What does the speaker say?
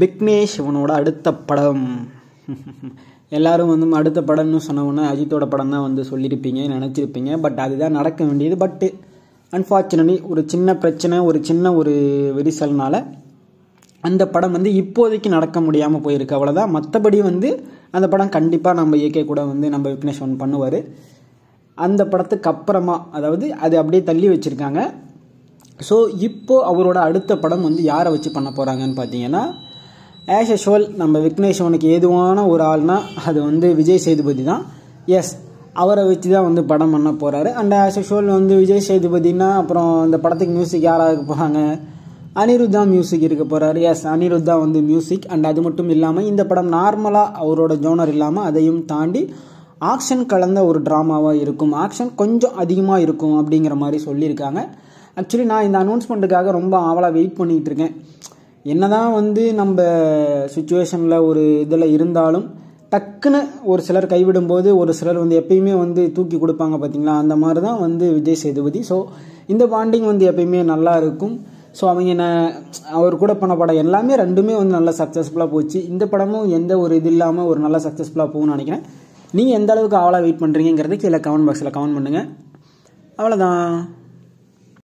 விக்னேஷ் இவனோட அடுத்த படம் எல்லாரும் வந்து அடுத்த படம்னு சொன்னவொன்னே அஜித்தோட படம் தான் வந்து சொல்லியிருப்பீங்க நினச்சிருப்பீங்க பட் அதுதான் நடக்க வேண்டியது பட்டு அன்ஃபார்ச்சுனேட்லி ஒரு சின்ன பிரச்சனை ஒரு சின்ன ஒரு விரிசல்னால அந்த படம் வந்து இப்போதைக்கு நடக்க முடியாமல் போயிருக்கு அவ்வளோதான் மற்றபடி வந்து அந்த படம் கண்டிப்பாக நம்ம இயற்கை கூட வந்து நம்ம விக்னேஷ் ஒன் பண்ணுவார் அந்த படத்துக்கு அப்புறமா அதாவது அது அப்படியே தள்ளி வச்சுருக்காங்க ஸோ இப்போது அவரோட அடுத்த படம் வந்து யாரை வச்சு பண்ண போகிறாங்கன்னு பார்த்தீங்கன்னா ஆஸ் யூஷுவல் நம்ம விக்னேஷ்வனுக்கு ஏதுவான ஒரு ஆள்னால் அது வந்து விஜய் சேதுபதி தான் எஸ் அவரை வச்சு தான் வந்து படம் பண்ண போகிறாரு அண்ட் ஆஸ் யூஷுவல் வந்து விஜய் சேதுபதினா அப்புறம் இந்த படத்துக்கு மியூசிக் யாராக இருக்க போகிறாங்க அனிருத் தான் மியூசிக் இருக்க போகிறாரு எஸ் அனிருத் தான் வந்து மியூசிக் அண்ட் அது மட்டும் இல்லாமல் இந்த படம் நார்மலாக அவரோட ஜோனர் இல்லாமல் அதையும் தாண்டி ஆக்ஷன் கலந்த ஒரு ட்ராமாவாக இருக்கும் ஆக்ஷன் கொஞ்சம் அதிகமாக இருக்கும் அப்படிங்கிற மாதிரி சொல்லியிருக்காங்க ஆக்சுவலி நான் இந்த அனௌன்ஸ்மெண்ட்டுக்காக ரொம்ப ஆவலாக வெயிட் பண்ணிகிட்டு இருக்கேன் என்னதான் வந்து நம்ம சுச்சுவேஷனில் ஒரு இதில் இருந்தாலும் டக்குன்னு ஒரு சிலர் கைவிடும்போது ஒரு சிலர் வந்து எப்பயுமே வந்து தூக்கி கொடுப்பாங்க பார்த்தீங்களா அந்த மாதிரி தான் வந்து விஜய் சேதுபதி ஸோ இந்த பாண்டிங் வந்து எப்பயுமே நல்லா இருக்கும் ஸோ அவங்க என்ன அவர் கூட பண்ண படம் எல்லாமே ரெண்டுமே வந்து நல்லா சக்ஸஸ்ஃபுல்லாக போச்சு இந்த படமும் எந்த ஒரு இது இல்லாமல் ஒரு நல்லா சக்ஸஸ்ஃபுல்லாக போகும்னு நினைக்கிறேன் நீங்கள் எந்த அளவுக்கு ஆவலாக வெயிட் பண்ணுறீங்கங்கிறத கீழே கமெண்ட் பாக்ஸில் கமெண்ட் பண்ணுங்கள் அவ்வளோதான்